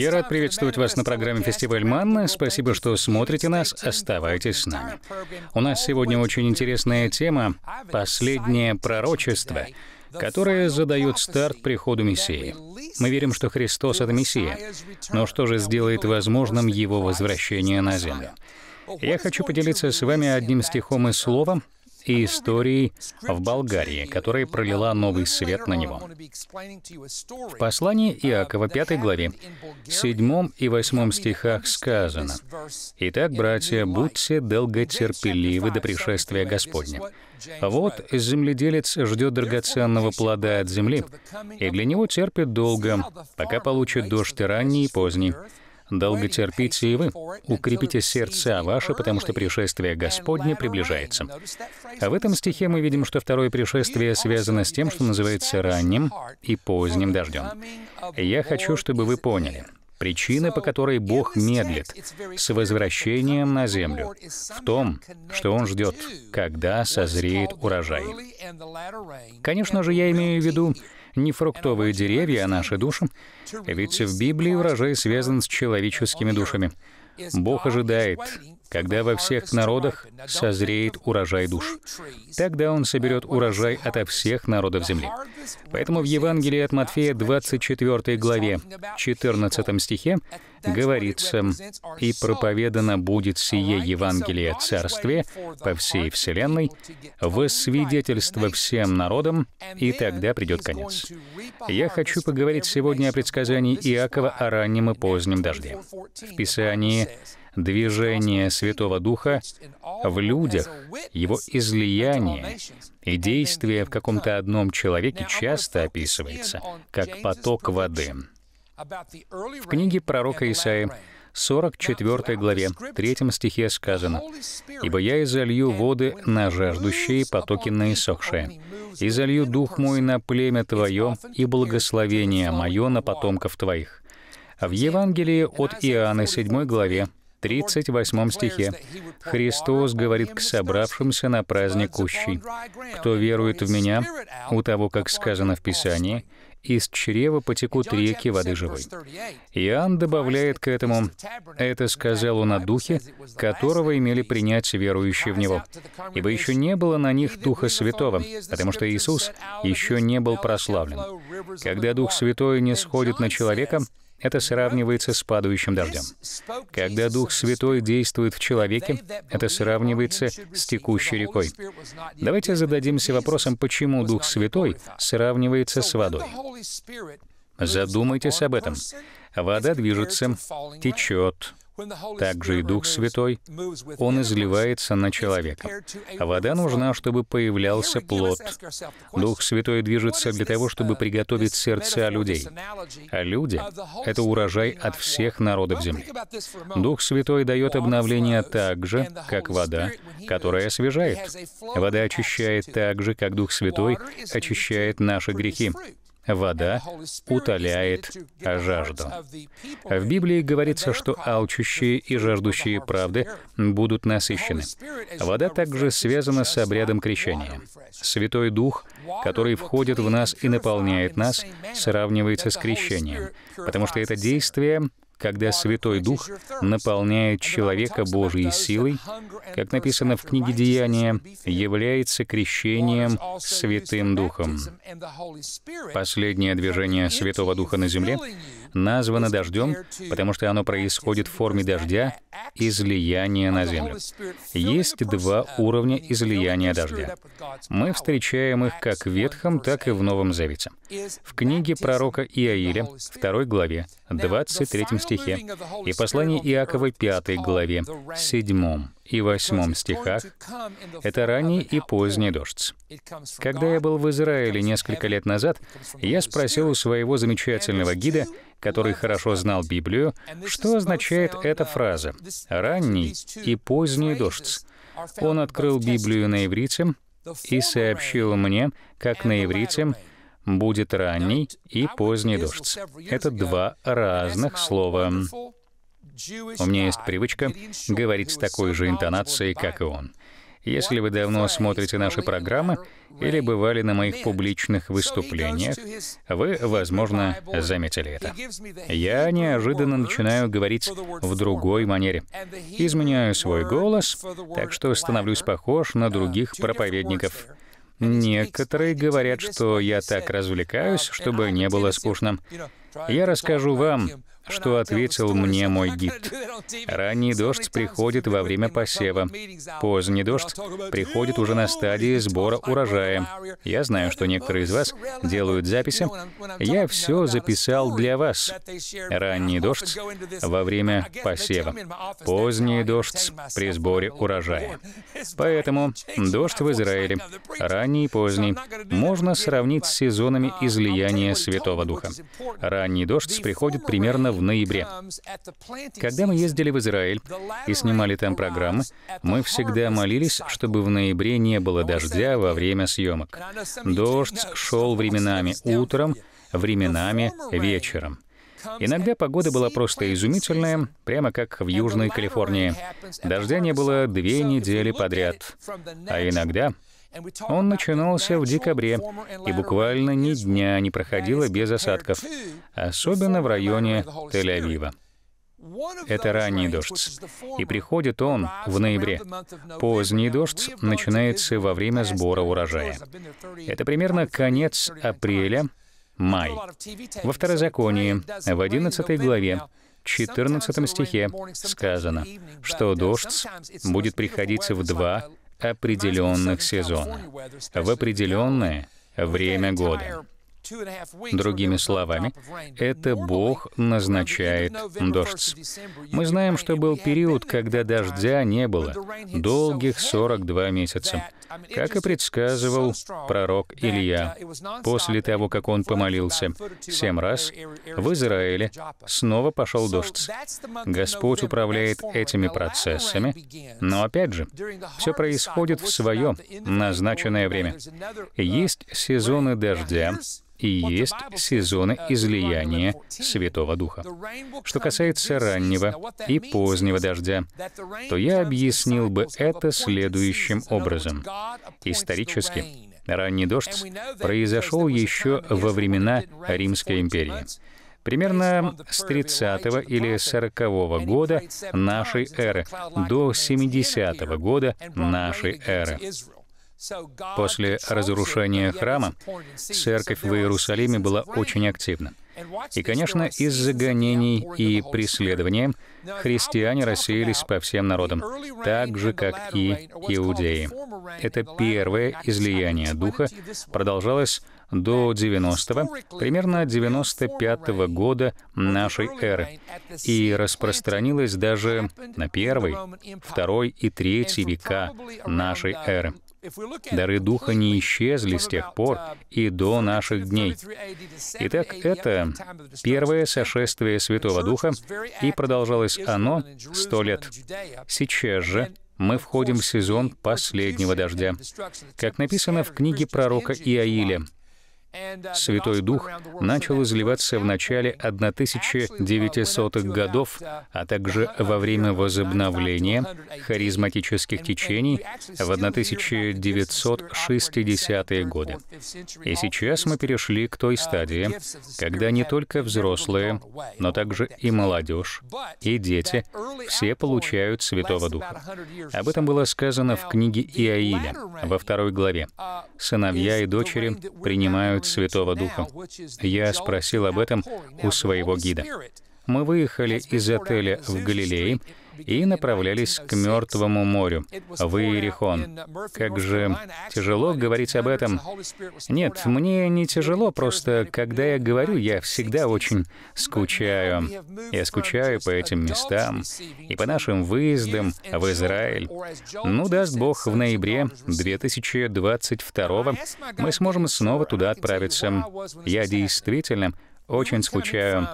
Я рад приветствовать вас на программе «Фестиваль Манна». Спасибо, что смотрите нас. Оставайтесь с нами. У нас сегодня очень интересная тема «Последнее пророчество», которое задает старт приходу Мессии. Мы верим, что Христос — это Мессия. Но что же сделает возможным Его возвращение на землю? Я хочу поделиться с вами одним стихом и словом, и историей в Болгарии, которая пролила новый свет на него. В послании Иакова 5 главе, 7 и 8 стихах сказано, «Итак, братья, будьте долготерпеливы до пришествия Господня. Вот земледелец ждет драгоценного плода от земли, и для него терпит долго, пока получит дождь и ранний, и поздний. Долго терпите и вы, укрепите сердца ваши, потому что пришествие Господне приближается. А в этом стихе мы видим, что второе пришествие связано с тем, что называется ранним и поздним дождем. Я хочу, чтобы вы поняли, Причина, по которой Бог медлит с возвращением на землю, в том, что Он ждет, когда созреет урожай. Конечно же, я имею в виду не фруктовые деревья, а наши души, ведь в Библии урожай связан с человеческими душами. Бог ожидает, когда во всех народах созреет урожай душ, тогда он соберет урожай ото всех народов земли. Поэтому в Евангелии от Матфея 24 главе, 14 стихе говорится, «И проповедано будет сие Евангелие Царстве по всей вселенной, во свидетельство всем народам, и тогда придет конец». Я хочу поговорить сегодня о предсказании Иакова о раннем и позднем дожде. В Писании движение Святого Духа в людях, его излияние и действие в каком-то одном человеке часто описывается как поток воды. В книге пророка Исаи 44 главе, 3 стихе сказано, «Ибо я изолью воды на жаждущие, потоки на иссохшие, изолью дух мой на племя твое и благословение мое на потомков твоих». В Евангелии от Иоанна 7 главе, 38 стихе. Христос говорит к собравшимся на праздник кущий, «Кто верует в Меня, у того, как сказано в Писании, из чрева потекут реки воды живой». Иоанн добавляет к этому, «Это сказал он о Духе, которого имели принять верующие в Него, ибо еще не было на них Духа Святого, потому что Иисус еще не был прославлен. Когда Дух Святой не сходит на человека, это сравнивается с падающим дождем. Когда Дух Святой действует в человеке, это сравнивается с текущей рекой. Давайте зададимся вопросом, почему Дух Святой сравнивается с водой. Задумайтесь об этом. Вода движется, течет, также и Дух Святой, Он изливается на человека. Вода нужна, чтобы появлялся плод. Дух Святой движется для того, чтобы uh, приготовить сердца людей. А люди — это урожай от всех народов земли. Дух Святой дает обновление так же, как вода, которая освежает. Вода очищает так же, как Дух Святой очищает наши грехи вода утоляет жажду. В Библии говорится, что алчущие и жаждущие правды будут насыщены. Вода также связана с обрядом крещения. Святой Дух, который входит в нас и наполняет нас, сравнивается с крещением, потому что это действие когда Святой Дух наполняет человека Божьей силой, как написано в книге Деяния, является крещением Святым Духом. Последнее движение Святого Духа на земле названо дождем, потому что оно происходит в форме дождя излияния на землю. Есть два уровня излияния дождя. Мы встречаем их как в Ветхом, так и в Новом Завете. В книге пророка Иаиля, 2 главе, 23 стихе, и послании Иакова, 5 главе, 7 и 8 стихах, это ранний и поздний дождь. Когда я был в Израиле несколько лет назад, я спросил у своего замечательного гида, который хорошо знал Библию, что означает эта фраза «ранний и поздний дождь». Он открыл Библию на иврите и сообщил мне, как на иврите будет ранний и поздний дождь. Это два разных слова. У меня есть привычка говорить с такой же интонацией, как и он. Если вы давно смотрите наши программы или бывали на моих публичных выступлениях, вы, возможно, заметили это. Я неожиданно начинаю говорить в другой манере. Изменяю свой голос, так что становлюсь похож на других проповедников. Некоторые говорят, что я так развлекаюсь, чтобы не было скучно. Я расскажу вам, что ответил мне мой гид. Ранний дождь приходит во время посева. Поздний дождь приходит уже на стадии сбора урожая. Я знаю, что некоторые из вас делают записи. Я все записал для вас. Ранний дождь во время посева. Поздний дождь при сборе урожая. Поэтому дождь в Израиле, ранний и поздний, можно сравнить с сезонами излияния Святого Духа. Ранний дождь приходит примерно в в ноябре. Когда мы ездили в Израиль и снимали там программы, мы всегда молились, чтобы в ноябре не было дождя во время съемок. Дождь шел временами утром, временами вечером. Иногда погода была просто изумительная, прямо как в Южной Калифорнии. Дождя не было две недели подряд. А иногда он начинался в декабре, и буквально ни дня не проходило без осадков, особенно в районе Тель-Авива. Это ранний дождь, и приходит он в ноябре. Поздний дождь начинается во время сбора урожая. Это примерно конец апреля, май. Во Второзаконии, в 11 главе, 14 стихе сказано, что uh, дождь будет приходиться в два определенных сезонов в определенное время года. Другими словами, это Бог назначает дождь. Мы знаем, что был период, когда дождя не было, долгих 42 месяца. Как и предсказывал пророк Илья, после того, как он помолился семь раз, в Израиле снова пошел дождь. Господь управляет этими процессами, но опять же, все происходит в свое назначенное время. Есть сезоны дождя, и есть сезоны излияния Святого Духа. Что касается раннего и позднего дождя, то я объяснил бы это следующим образом. Исторически ранний дождь произошел еще во времена Римской империи. Примерно с 30 или 40 -го года нашей эры до 70 -го года нашей эры. После разрушения храма церковь в Иерусалиме была очень активна. И, конечно, из-за гонений и преследования христиане рассеялись по всем народам, так же, как и иудеи. Это первое излияние Духа продолжалось до 90-го, примерно 95-го года нашей эры, и распространилось даже на первый, второй и третий века нашей эры. Дары Духа не исчезли с тех пор и до наших дней. Итак, это первое сошествие Святого Духа, и продолжалось оно сто лет. Сейчас же мы входим в сезон последнего дождя. Как написано в книге пророка Иаиля, Uh, Святой Дух начал изливаться в начале 1900-х годов, а также во время возобновления харизматических течений в 1960-е годы. И сейчас мы перешли к той uh, стадии, когда не только взрослые, но также и молодежь, и дети все получают Святого Духа. Об этом было сказано в книге Иаиля во второй главе. Uh, Сыновья и дочери принимают исповедь Святого Духа. Я спросил об этом у своего гида. Мы выехали из отеля в Галилее и направлялись к Мертвому морю, в Иерихон. Как же тяжело говорить об этом. Нет, мне не тяжело, просто когда я говорю, я всегда очень скучаю. Я скучаю по этим местам и по нашим выездам в Израиль. Ну, даст Бог, в ноябре 2022 мы сможем снова туда отправиться. Я действительно очень скучаю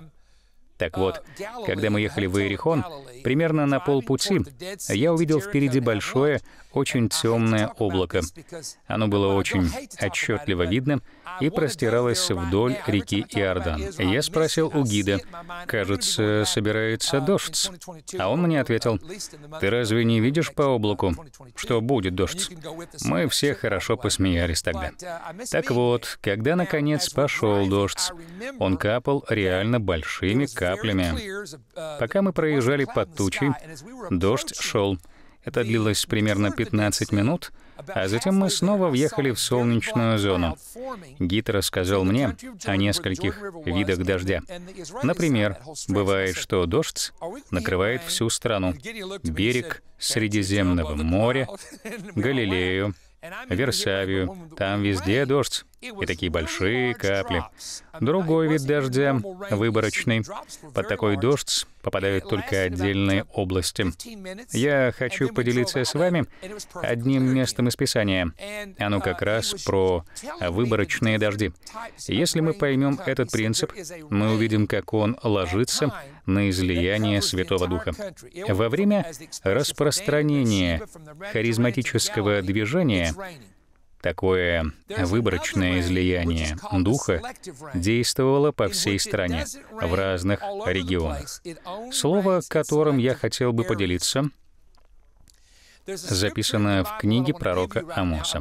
так вот, когда мы ехали в Иерихон, примерно на полпути я увидел впереди большое, очень темное облако. Оно было очень отчетливо видно и простиралось вдоль реки Иордан. Я спросил у гида, «Кажется, собирается дождь». А он мне ответил, «Ты разве не видишь по облаку, что будет дождь?» Мы все хорошо посмеялись тогда. Так вот, когда наконец пошел дождь, он капал реально большими каплями. Пока мы проезжали под тучей, дождь шел. Это длилось примерно 15 минут, а затем мы снова въехали в солнечную зону. Гид рассказал мне о нескольких видах дождя. Например, бывает, что дождь накрывает всю страну. Берег Средиземного моря, Галилею, Версавию. Там везде дождь и такие большие капли. Другой вид дождя — выборочный. Под такой дождь попадают только отдельные области. Я хочу поделиться с вами одним местом из Писания. Оно как раз про выборочные дожди. Если мы поймем этот принцип, мы увидим, как он ложится на излияние Святого Духа. Во время распространения харизматического движения Такое выборочное излияние духа действовало по всей стране, в разных регионах. Слово, которым я хотел бы поделиться, записано в книге пророка Амоса.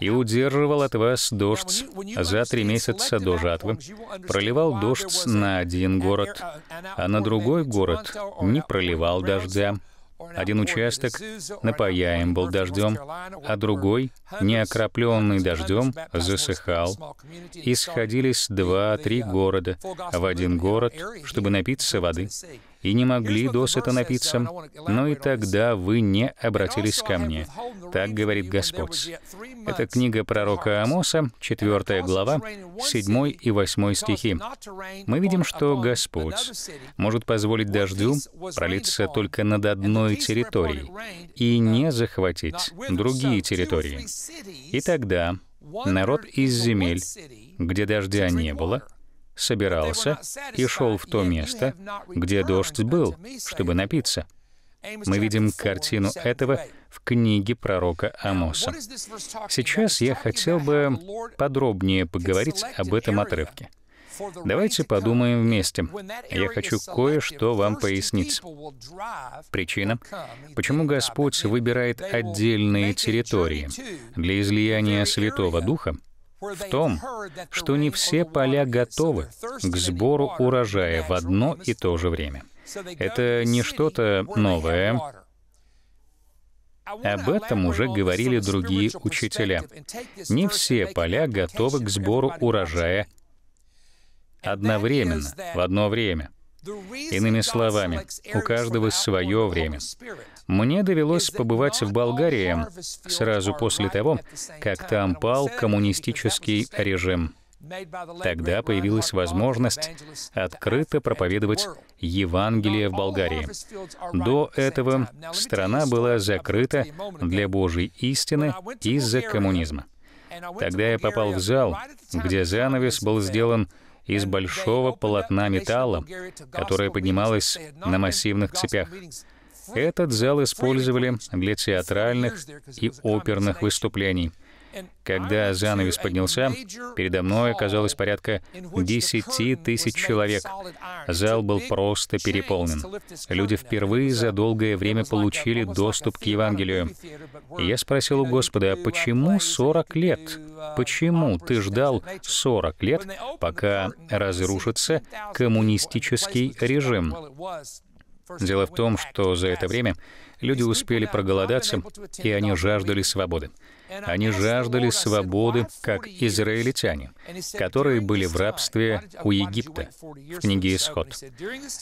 «И удерживал от вас дождь за три месяца до жатвы, проливал дождь на один город, а на другой город не проливал дождя, один участок напаяем был дождем, а другой, не окропленный дождем, засыхал, и сходились два-три города в один город, чтобы напиться воды и не могли досыта напиться, но и тогда вы не обратились ко мне. Так говорит Господь. Это книга пророка Амоса, 4 глава, 7 и 8 стихи. Мы видим, что Господь может позволить дождю пролиться только над одной территорией и не захватить другие территории. И тогда народ из земель, где дождя не было, собирался и шел в то место, где дождь был, чтобы напиться. Мы видим картину этого в книге пророка Амоса. Сейчас я хотел бы подробнее поговорить об этом отрывке. Давайте подумаем вместе. Я хочу кое-что вам пояснить. Причина, почему Господь выбирает отдельные территории для излияния Святого Духа, в том, что не все поля готовы к сбору урожая в одно и то же время. Это не что-то новое. Об этом уже говорили другие учителя. Не все поля готовы к сбору урожая одновременно, в одно время. Иными словами, у каждого свое время. Мне довелось побывать в Болгарии сразу после того, как там пал коммунистический режим. Тогда появилась возможность открыто проповедовать Евангелие в Болгарии. До этого страна была закрыта для Божьей истины из-за коммунизма. Тогда я попал в зал, где занавес был сделан из большого полотна металла, которое поднималось на массивных цепях. Этот зал использовали для театральных и оперных выступлений. Когда занавес поднялся, передо мной оказалось порядка 10 тысяч человек. Зал был просто переполнен. Люди впервые за долгое время получили доступ к Евангелию. Я спросил у Господа, почему 40 лет? Почему ты ждал 40 лет, пока разрушится коммунистический режим? Дело в том, что за это время люди успели проголодаться, и они жаждали свободы. Они жаждали свободы, как израильтяне, которые были в рабстве у Египта, в книге «Исход».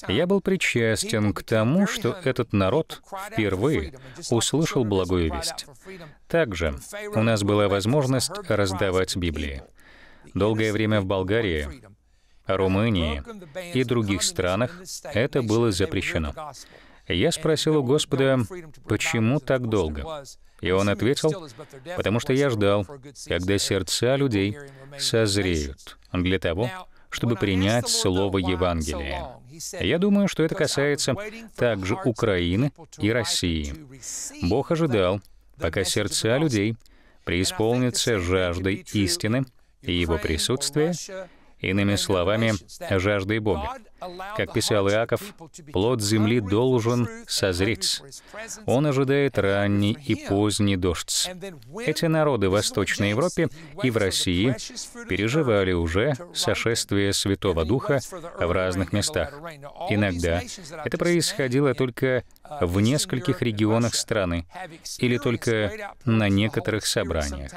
Я был причастен к тому, что этот народ впервые услышал благую весть. Также у нас была возможность раздавать Библии. Долгое время в Болгарии Румынии и других странах это было запрещено. Я спросил у Господа, почему так долго? И он ответил, потому что я ждал, когда сердца людей созреют для того, чтобы принять слово Евангелия. Я думаю, что это касается также Украины и России. Бог ожидал, пока сердца людей преисполнятся жаждой истины и его присутствия, Иными словами, жажда и Бога. Как писал Иаков, плод земли должен созреть. Он ожидает ранний и поздний дождь. Эти народы в Восточной Европе и в России переживали уже сошествие Святого Духа в разных местах. Иногда это происходило только в нескольких регионах страны или только на некоторых собраниях.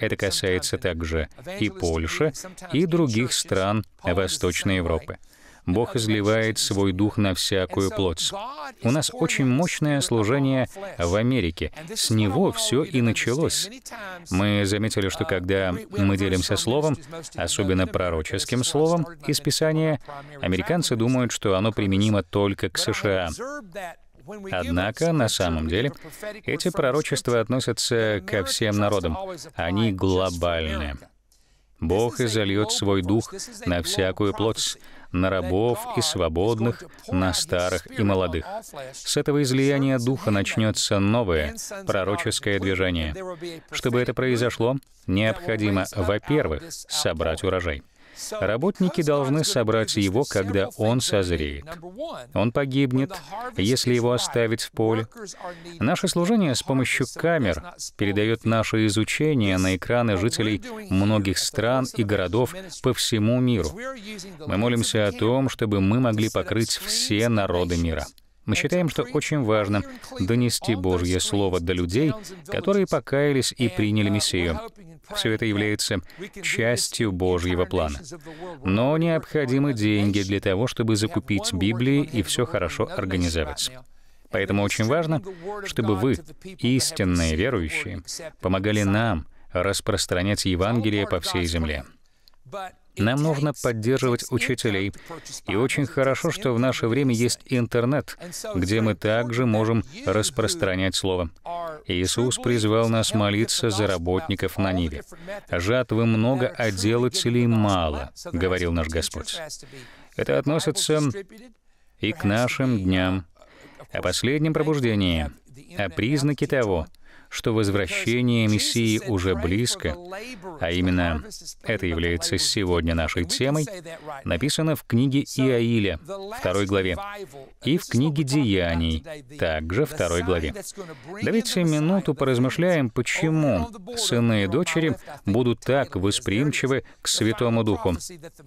Это касается также и Польши, и других стран Восточной Европы. Бог изливает свой дух на всякую плоть. У нас очень мощное служение в Америке. С него все и началось. Мы заметили, что когда мы делимся словом, особенно пророческим словом из Писания, американцы думают, что оно применимо только к США. Однако, на самом деле, эти пророчества относятся ко всем народам. Они глобальны. Бог изольет свой дух на всякую плоть, на рабов и свободных, на старых и молодых. С этого излияния духа начнется новое пророческое движение. Чтобы это произошло, необходимо, во-первых, собрать урожай. Работники должны собрать его, когда он созреет. Он погибнет, если его оставить в поле. Наше служение с помощью камер передает наше изучение на экраны жителей многих стран и городов по всему миру. Мы молимся о том, чтобы мы могли покрыть все народы мира. Мы считаем, что очень важно донести Божье Слово до людей, которые покаялись и приняли Мессию. Все это является частью Божьего плана. Но необходимы деньги для того, чтобы закупить Библии и все хорошо организовать. Поэтому очень важно, чтобы вы, истинные верующие, помогали нам распространять Евангелие по всей земле. Нам нужно поддерживать учителей. И очень хорошо, что в наше время есть интернет, где мы также можем распространять слово. Иисус призвал нас молиться за работников на ниве. «Жатвы много, а делателей мало», — говорил наш Господь. Это относится и к нашим дням, о последнем пробуждении, о признаке того, что возвращение Мессии уже близко, а именно это является сегодня нашей темой, написано в книге Иаиля, второй главе, и в книге Деяний, также второй главе. Давайте минуту поразмышляем, почему сыны и дочери будут так восприимчивы к Святому Духу,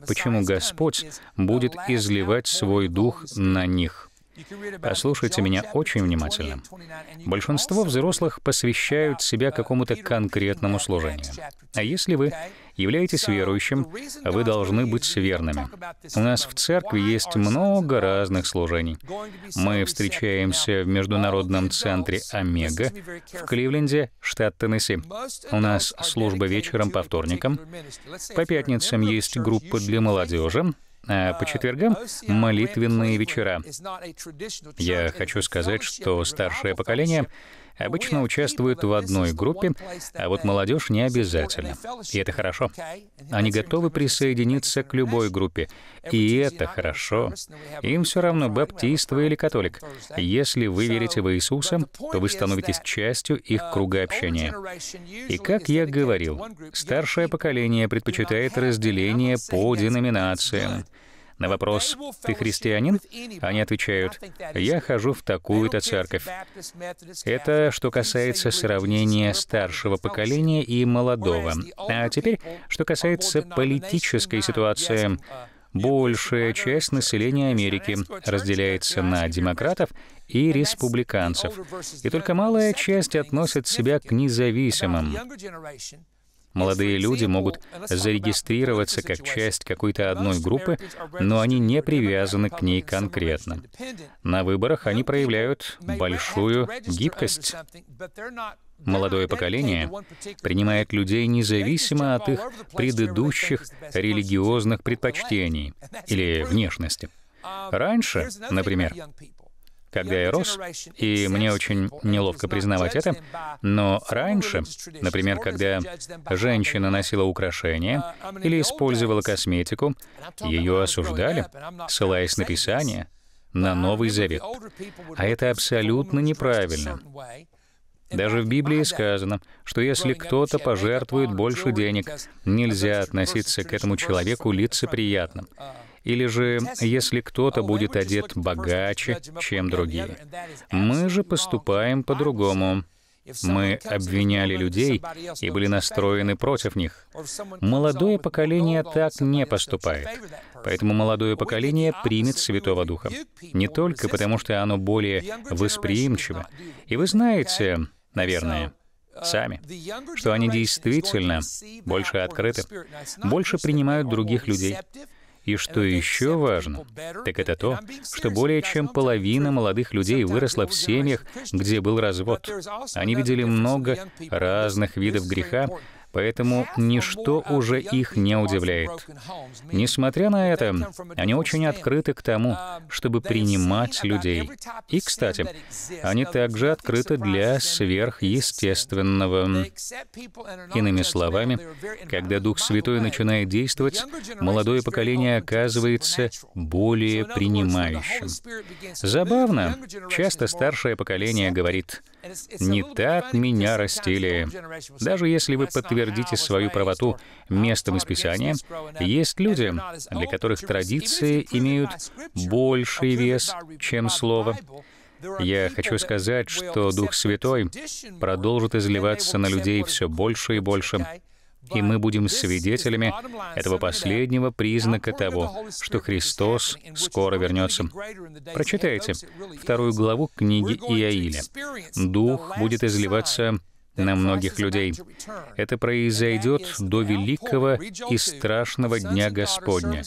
почему Господь будет изливать свой Дух на них. Послушайте меня очень внимательно. Большинство взрослых посвящают себя какому-то конкретному служению. А если вы являетесь верующим, вы должны быть верными. У нас в церкви есть много разных служений. Мы встречаемся в Международном центре Омега в Кливленде, штат Теннесси. У нас служба вечером по вторникам. По пятницам есть группа для молодежи. Э, по четвергам молитвенные вечера. Я хочу сказать, что старшее поколение обычно участвуют в одной группе, а вот молодежь не обязательно. И это хорошо. Они готовы присоединиться к любой группе. И это хорошо. Им все равно, баптист вы или католик. Если вы верите в Иисуса, то вы становитесь частью их круга общения. И как я говорил, старшее поколение предпочитает разделение по деноминациям. На вопрос «Ты христианин?» они отвечают «Я хожу в такую-то церковь». Это что касается сравнения старшего поколения и молодого. А теперь, что касается политической ситуации. Большая часть населения Америки разделяется на демократов и республиканцев, и только малая часть относит себя к независимым. Молодые люди могут зарегистрироваться как часть какой-то одной группы, но они не привязаны к ней конкретно. На выборах они проявляют большую гибкость. Молодое поколение принимает людей независимо от их предыдущих религиозных предпочтений или внешности. Раньше, например, когда я рос, и мне очень неловко признавать это, но раньше, например, когда женщина носила украшения или использовала косметику, ее осуждали, ссылаясь на Писание, на Новый Завет. А это абсолютно неправильно. Даже в Библии сказано, что если кто-то пожертвует больше денег, нельзя относиться к этому человеку лицеприятно. Или же, если кто-то будет одет богаче, чем другие. Мы же поступаем по-другому. Мы обвиняли людей и были настроены против них. Молодое поколение так не поступает. Поэтому молодое поколение примет Святого Духа. Не только потому, что оно более восприимчиво. И вы знаете, наверное, сами, что они действительно больше открыты, больше принимают других людей. И что еще важно, так это то, что более чем половина молодых людей выросла в семьях, где был развод. Они видели много разных видов греха, Поэтому ничто уже их не удивляет. Несмотря на это, они очень открыты к тому, чтобы принимать людей. И, кстати, они также открыты для сверхъестественного. Иными словами, когда Дух Святой начинает действовать, молодое поколение оказывается более принимающим. Забавно, часто старшее поколение говорит — не так меня растили. Даже если вы подтвердите свою правоту местом из Писания, есть люди, для которых традиции имеют больший вес, чем слово. Я хочу сказать, что Дух Святой продолжит изливаться на людей все больше и больше и мы будем свидетелями этого последнего признака того, что Христос скоро вернется. Прочитайте вторую главу книги Иаиля. «Дух будет изливаться на многих людей. Это произойдет до великого и страшного дня Господня.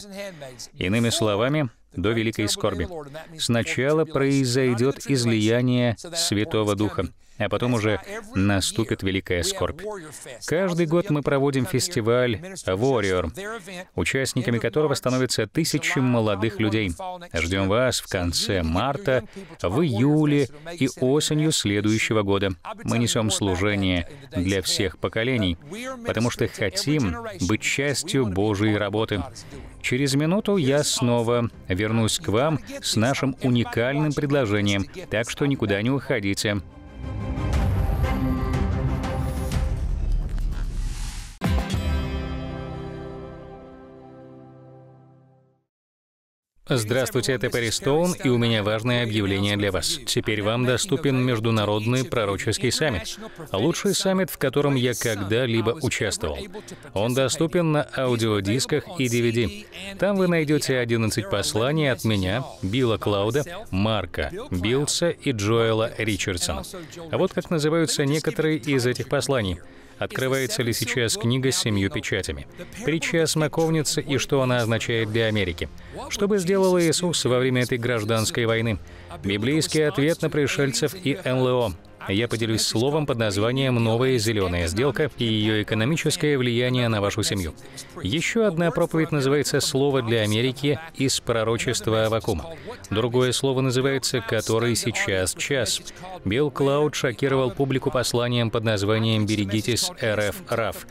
Иными словами, до великой скорби. Сначала произойдет излияние Святого Духа а потом уже наступит великая скорбь. Каждый год мы проводим фестиваль Warrior, участниками которого становятся тысячи молодых людей. Ждем вас в конце марта, в июле и осенью следующего года. Мы несем служение для всех поколений, потому что хотим быть частью Божьей работы. Через минуту я снова вернусь к вам с нашим уникальным предложением, так что никуда не уходите. Здравствуйте, это Перри Стоун, и у меня важное объявление для вас. Теперь вам доступен Международный пророческий саммит. Лучший саммит, в котором я когда-либо участвовал. Он доступен на аудиодисках и DVD. Там вы найдете 11 посланий от меня, Билла Клауда, Марка Билса и Джоэла Ричардсона. А вот как называются некоторые из этих посланий — Открывается ли сейчас книга с семью печатями? Притча о смоковнице и что она означает для Америки? Что бы сделал Иисус во время этой гражданской войны? Библейский ответ на пришельцев и НЛО я поделюсь словом под названием «Новая зеленая сделка» и ее экономическое влияние на вашу семью. Еще одна проповедь называется «Слово для Америки» из пророчества Авакума. Другое слово называется «Который сейчас час». Билл Клауд шокировал публику посланием под названием «Берегитесь РФ РАФ».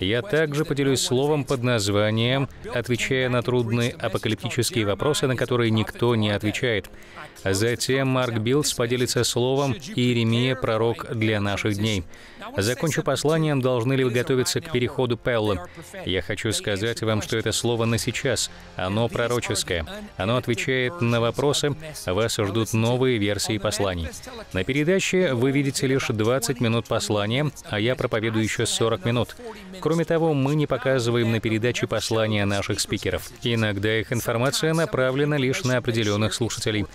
Я также поделюсь словом под названием «Отвечая на трудные апокалиптические вопросы, на которые никто не отвечает». Затем Марк Билдс поделится словом «Иеремия, пророк для наших дней». Закончу посланием, должны ли вы готовиться к переходу Пеллы. Я хочу сказать вам, что это слово на сейчас. Оно пророческое. Оно отвечает на вопросы. Вас ждут новые версии посланий. На передаче вы видите лишь 20 минут послания, а я проповедую еще 40 минут. Кроме того, мы не показываем на передаче послания наших спикеров. Иногда их информация направлена лишь на определенных слушателей.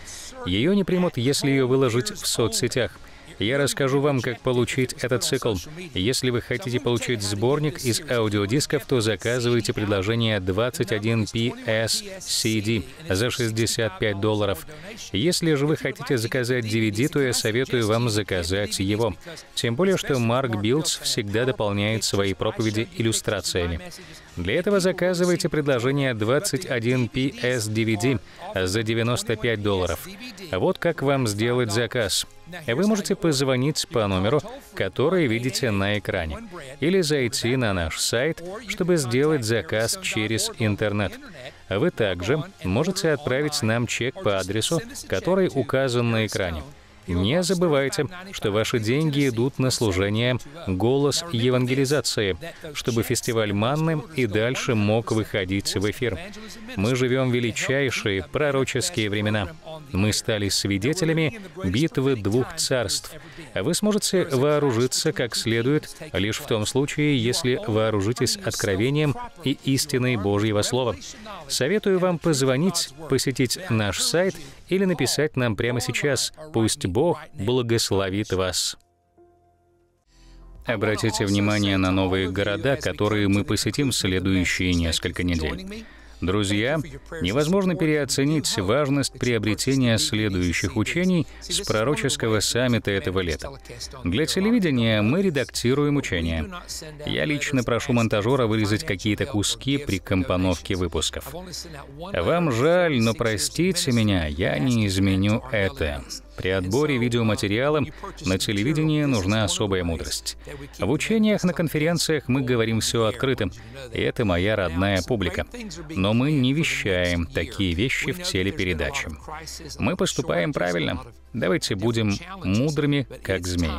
Ее не примут, если ее выложить в соцсетях. Я расскажу вам, как получить этот цикл. Если вы хотите получить сборник из аудиодисков, то заказывайте предложение 21 PS CD за 65 долларов. Если же вы хотите заказать DVD, то я советую вам заказать его. Тем более, что Марк Билдс всегда дополняет свои проповеди иллюстрациями. Для этого заказывайте предложение 21PS DVD за 95 долларов. Вот как вам сделать заказ. Вы можете позвонить по номеру, который видите на экране, или зайти на наш сайт, чтобы сделать заказ через интернет. Вы также можете отправить нам чек по адресу, который указан на экране. Не забывайте, что ваши деньги идут на служение «Голос евангелизации», чтобы фестиваль «Манны» и дальше мог выходить в эфир. Мы живем величайшие пророческие времена. Мы стали свидетелями битвы двух царств — вы сможете вооружиться как следует лишь в том случае, если вооружитесь откровением и истиной Божьего Слова. Советую вам позвонить, посетить наш сайт или написать нам прямо сейчас. Пусть Бог благословит вас. Обратите внимание на новые города, которые мы посетим в следующие несколько недель. Друзья, невозможно переоценить важность приобретения следующих учений с пророческого саммита этого лета. Для телевидения мы редактируем учения. Я лично прошу монтажера вырезать какие-то куски при компоновке выпусков. Вам жаль, но простите меня, я не изменю это. При отборе видеоматериала на телевидении нужна особая мудрость. В учениях на конференциях мы говорим все открытым, и это моя родная публика. Но мы не вещаем такие вещи в телепередаче. Мы поступаем правильно. Давайте будем мудрыми, как змеи.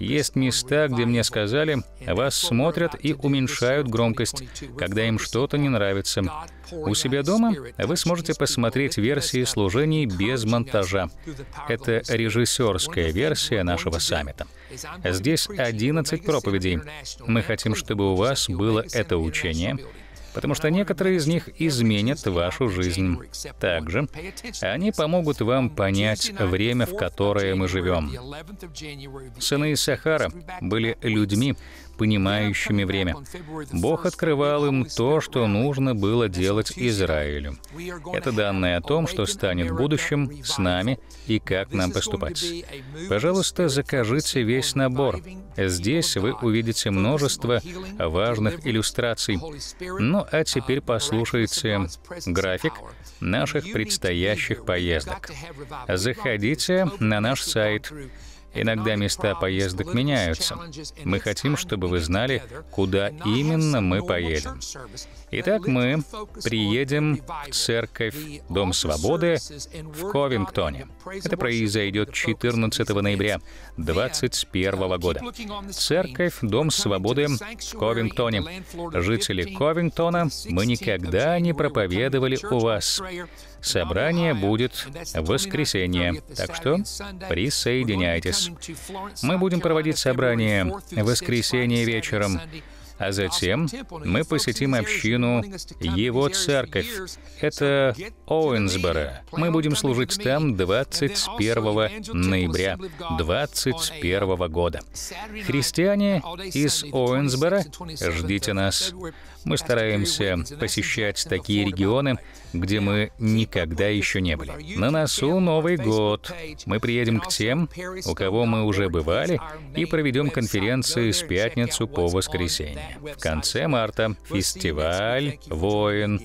Есть места, где мне сказали, вас смотрят и уменьшают громкость, когда им что-то не нравится. У себя дома вы сможете посмотреть версии служений без монтажа. Это режиссерская версия нашего саммита. Здесь 11 проповедей. Мы хотим, чтобы у вас было это учение, потому что некоторые из них изменят вашу жизнь. Также они помогут вам понять время, в которое мы живем. Сыны Сахара были людьми, понимающими время. Бог открывал им то, что нужно было делать Израилю. Это данные о том, что станет в будущем с нами и как нам поступать. Пожалуйста, закажите весь набор. Здесь вы увидите множество важных иллюстраций. Ну а теперь послушайте график наших предстоящих поездок. Заходите на наш сайт Иногда места поездок меняются. Мы хотим, чтобы вы знали, куда именно мы поедем. Итак, мы приедем в церковь Дом Свободы в Ковингтоне. Это произойдет 14 ноября 2021 года. Церковь Дом Свободы в Ковингтоне. Жители Ковингтона, мы никогда не проповедовали у вас. Собрание будет в воскресенье, так что присоединяйтесь. Мы будем проводить собрание в воскресенье вечером а затем мы посетим общину Его Церковь. Это Оуэнсборо. Мы будем служить там 21 ноября 21 года. Христиане из Оуэнсборо, ждите нас. Мы стараемся посещать такие регионы, где мы никогда еще не были. На носу Новый год. Мы приедем к тем, у кого мы уже бывали, и проведем конференции с пятницу по воскресенье. В конце марта фестиваль «Воин